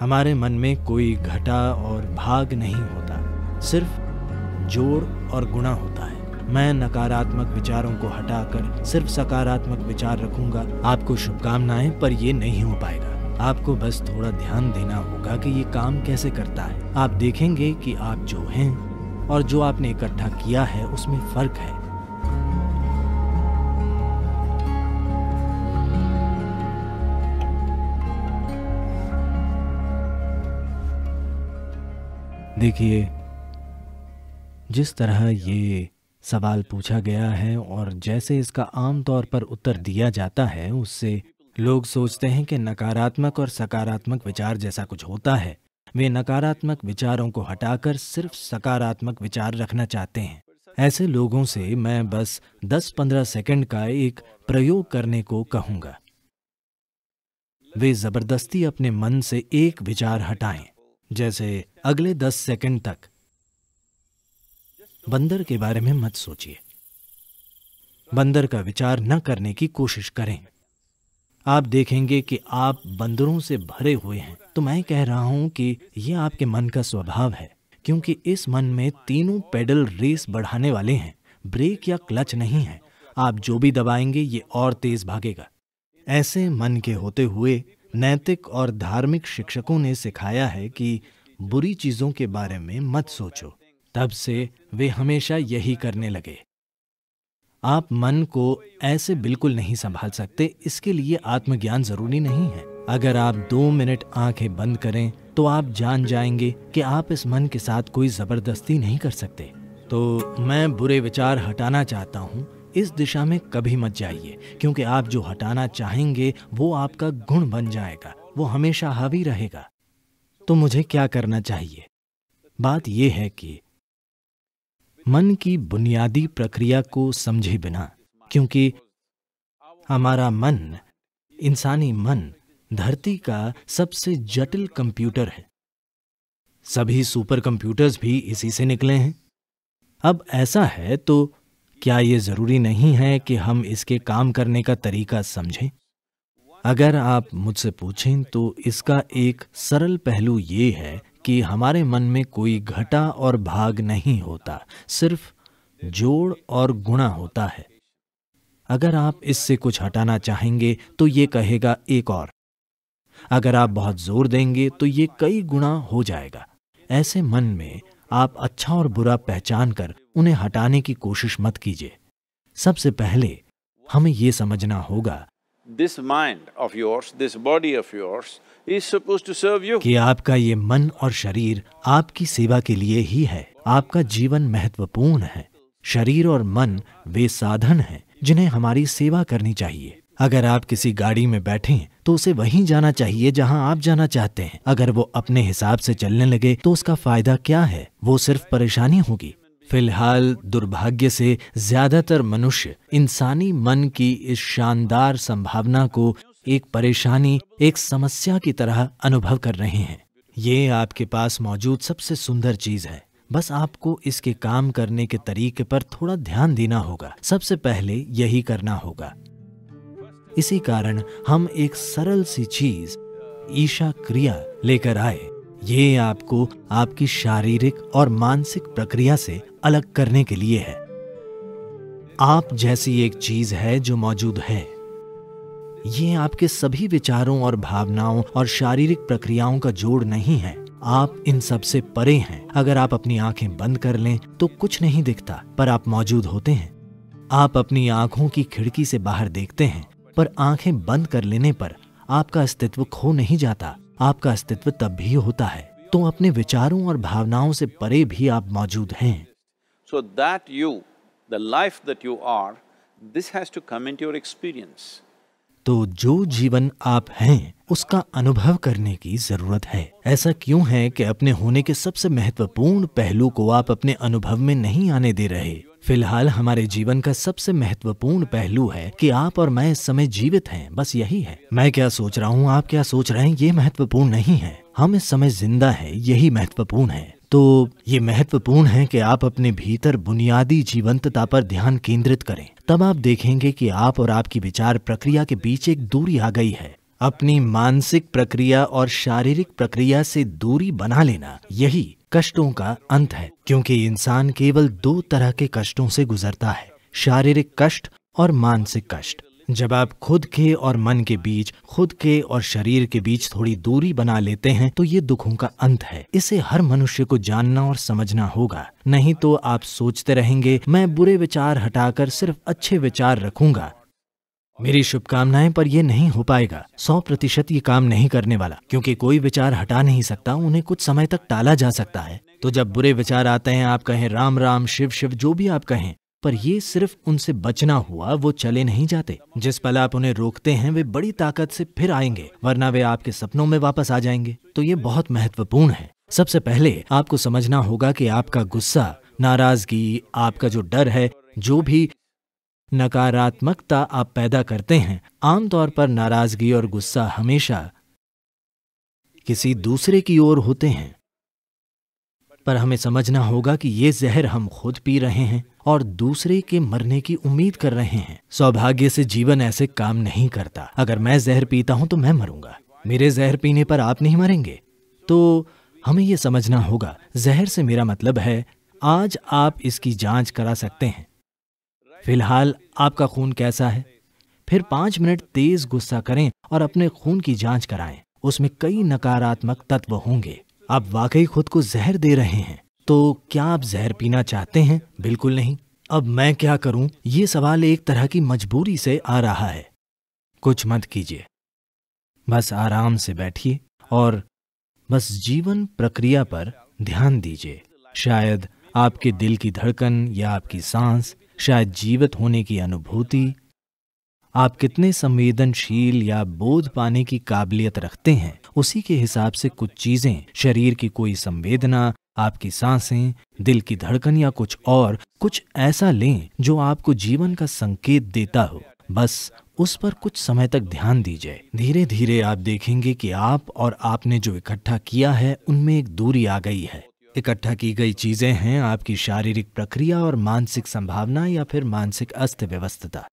हमारे मन में कोई घटा और भाग नहीं होता सिर्फ जोड़ और गुणा होता है मैं नकारात्मक विचारों को हटाकर सिर्फ सकारात्मक विचार रखूंगा आपको शुभकामनाएं पर यह नहीं हो पाएगा आपको बस थोड़ा ध्यान देना होगा कि ये काम कैसे करता है आप देखेंगे कि आप जो हैं और जो आपने इकट्ठा किया है उसमें फर्क है देखिए जिस तरह ये सवाल पूछा गया है और जैसे इसका आमतौर पर उत्तर दिया जाता है उससे लोग सोचते हैं कि नकारात्मक और सकारात्मक विचार जैसा कुछ होता है वे नकारात्मक विचारों को हटाकर सिर्फ सकारात्मक विचार रखना चाहते हैं ऐसे लोगों से मैं बस 10-15 सेकंड का एक प्रयोग करने को कहूंगा वे जबरदस्ती अपने मन से एक विचार हटाएं जैसे अगले दस सेकंड तक बंदर के बारे में मत सोचिए बंदर का विचार न करने की कोशिश करें आप देखेंगे कि आप बंदरों से भरे हुए हैं तो मैं कह रहा हूं कि यह आपके मन का स्वभाव है क्योंकि इस मन में तीनों पेडल रेस बढ़ाने वाले हैं ब्रेक या क्लच नहीं है आप जो भी दबाएंगे ये और तेज भागेगा ऐसे मन के होते हुए नैतिक और धार्मिक शिक्षकों ने सिखाया है कि बुरी चीजों के बारे में मत सोचो तब से वे हमेशा यही करने लगे आप मन को ऐसे बिल्कुल नहीं संभाल सकते इसके लिए आत्मज्ञान जरूरी नहीं है अगर आप दो मिनट आंखें बंद करें तो आप जान जाएंगे कि आप इस मन के साथ कोई जबरदस्ती नहीं कर सकते तो मैं बुरे विचार हटाना चाहता हूँ इस दिशा में कभी मत जाइए क्योंकि आप जो हटाना चाहेंगे वो आपका गुण बन जाएगा वो हमेशा हावी रहेगा तो मुझे क्या करना चाहिए बात यह है कि मन की बुनियादी प्रक्रिया को समझे बिना क्योंकि हमारा मन इंसानी मन धरती का सबसे जटिल कंप्यूटर है सभी सुपर कंप्यूटर्स भी इसी से निकले हैं अब ऐसा है तो क्या ये ज़रूरी नहीं है कि हम इसके काम करने का तरीका समझें अगर आप मुझसे पूछें तो इसका एक सरल पहलू ये है कि हमारे मन में कोई घटा और भाग नहीं होता सिर्फ जोड़ और गुणा होता है अगर आप इससे कुछ हटाना चाहेंगे तो ये कहेगा एक और अगर आप बहुत जोर देंगे तो ये कई गुणा हो जाएगा ऐसे मन में आप अच्छा और बुरा पहचान कर उन्हें हटाने की कोशिश मत कीजिए सबसे पहले हमें ये समझना होगा this mind of yours this body of yours is suppose to serve you कि आपका ये मन और शरीर आपकी सेवा के लिए ही है आपका जीवन महत्वपूर्ण है शरीर और मन वे साधन हैं जिन्हें हमारी सेवा करनी चाहिए अगर आप किसी गाड़ी में बैठे तो उसे वहीं जाना चाहिए जहां आप जाना चाहते हैं अगर वो अपने हिसाब से चलने लगे तो उसका फायदा क्या है वो सिर्फ परेशानी होगी फिलहाल दुर्भाग्य से ज्यादातर मनुष्य इंसानी मन की इस शानदार संभावना को एक परेशानी एक समस्या की तरह अनुभव कर रहे हैं ये आपके पास मौजूद सबसे सुंदर चीज है बस आपको इसके काम करने के तरीके पर थोड़ा ध्यान देना होगा सबसे पहले यही करना होगा इसी कारण हम एक सरल सी चीज ईशा क्रिया लेकर आए ये आपको आपकी शारीरिक और मानसिक प्रक्रिया से अलग करने के लिए है आप जैसी एक चीज है जो मौजूद है ये आपके सभी विचारों और भावनाओं और शारीरिक प्रक्रियाओं का जोड़ नहीं है आप इन सब से परे हैं अगर आप अपनी आंखें बंद कर लें तो कुछ नहीं दिखता पर आप मौजूद होते हैं आप अपनी आंखों की खिड़की से बाहर देखते हैं पर आंखें बंद कर लेने पर आपका अस्तित्व खो नहीं जाता आपका अस्तित्व तब भी होता है तो अपने विचारों और भावनाओं से परे भी आप मौजूद हैं So that you, the life that you are, this has to come into your experience. तो जो जीवन आप हैं उसका अनुभव करने की जरूरत है ऐसा क्यों है कि अपने होने के सबसे महत्वपूर्ण पहलू को आप अपने अनुभव में नहीं आने दे रहे फिलहाल हमारे जीवन का सबसे महत्वपूर्ण पहलू है कि आप और मैं इस समय जीवित हैं बस यही है मैं क्या सोच रहा हूँ आप क्या सोच रहे हैं ये महत्वपूर्ण नहीं है हम इस समय जिंदा है यही महत्वपूर्ण है तो ये महत्वपूर्ण है कि आप अपने भीतर बुनियादी जीवंतता पर ध्यान केंद्रित करें तब आप देखेंगे कि आप और आपकी विचार प्रक्रिया के बीच एक दूरी आ गई है अपनी मानसिक प्रक्रिया और शारीरिक प्रक्रिया से दूरी बना लेना यही कष्टों का अंत है क्योंकि इंसान केवल दो तरह के कष्टों से गुजरता है शारीरिक कष्ट और मानसिक कष्ट जब आप खुद के और मन के बीच खुद के और शरीर के बीच थोड़ी दूरी बना लेते हैं तो ये दुखों का अंत है इसे हर मनुष्य को जानना और समझना होगा नहीं तो आप सोचते रहेंगे मैं बुरे विचार हटाकर सिर्फ अच्छे विचार रखूंगा मेरी शुभकामनाएं पर यह नहीं हो पाएगा सौ प्रतिशत ये काम नहीं करने वाला क्योंकि कोई विचार हटा नहीं सकता उन्हें कुछ समय तक टाला जा सकता है तो जब बुरे विचार आते हैं आप कहें राम राम शिव शिव जो भी आप कहें पर ये सिर्फ उनसे बचना हुआ वो चले नहीं जाते जिस पल आप उन्हें रोकते हैं वे बड़ी ताकत से फिर आएंगे वरना वे आपके सपनों में वापस आ जाएंगे तो ये बहुत महत्वपूर्ण है सबसे पहले आपको समझना होगा कि आपका गुस्सा नाराजगी आपका जो डर है जो भी नकारात्मकता आप पैदा करते हैं आमतौर पर नाराजगी और गुस्सा हमेशा किसी दूसरे की ओर होते हैं पर हमें समझना होगा कि ये जहर हम खुद पी रहे हैं और दूसरे के मरने की उम्मीद कर रहे हैं सौभाग्य से जीवन ऐसे काम नहीं करता अगर मैं जहर पीता हूं तो मैं मरूंगा मेरे जहर पीने पर आप नहीं मरेंगे तो हमें यह समझना होगा जहर से मेरा मतलब है आज आप इसकी जांच करा सकते हैं फिलहाल आपका खून कैसा है फिर पांच मिनट तेज गुस्सा करें और अपने खून की जांच कराएं उसमें कई नकारात्मक तत्व होंगे आप वाकई खुद को जहर दे रहे हैं तो क्या आप जहर पीना चाहते हैं बिल्कुल नहीं अब मैं क्या करूं ये सवाल एक तरह की मजबूरी से आ रहा है कुछ मत कीजिए बस आराम से बैठिए और बस जीवन प्रक्रिया पर ध्यान दीजिए शायद आपके दिल की धड़कन या आपकी सांस शायद जीवित होने की अनुभूति आप कितने संवेदनशील या बोध पाने की काबिलियत रखते हैं उसी के हिसाब से कुछ चीजें शरीर की कोई संवेदना आपकी सांसें दिल की धड़कन या कुछ और कुछ ऐसा लें जो आपको जीवन का संकेत देता हो बस उस पर कुछ समय तक ध्यान दीजिए धीरे धीरे आप देखेंगे कि आप और आपने जो इकट्ठा किया है उनमें एक दूरी आ गई है इकट्ठा की गई चीजें हैं आपकी शारीरिक प्रक्रिया और मानसिक संभावना या फिर मानसिक अस्त व्यवस्थता